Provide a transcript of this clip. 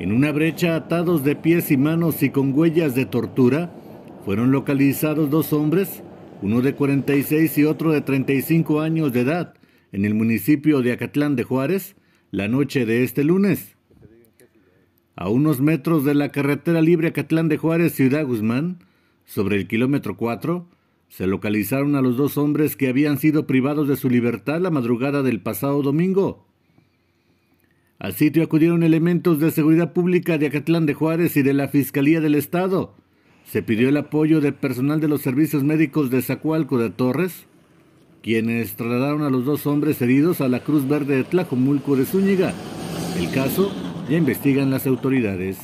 En una brecha, atados de pies y manos y con huellas de tortura, fueron localizados dos hombres, uno de 46 y otro de 35 años de edad, en el municipio de Acatlán de Juárez, la noche de este lunes. A unos metros de la carretera libre Acatlán de Juárez, Ciudad Guzmán, sobre el kilómetro 4, se localizaron a los dos hombres que habían sido privados de su libertad la madrugada del pasado domingo. Al sitio acudieron elementos de seguridad pública de Acatlán de Juárez y de la Fiscalía del Estado. Se pidió el apoyo del personal de los servicios médicos de Zacualco de Torres, quienes trasladaron a los dos hombres heridos a la Cruz Verde de Tlajomulco de Zúñiga. El caso ya investigan las autoridades.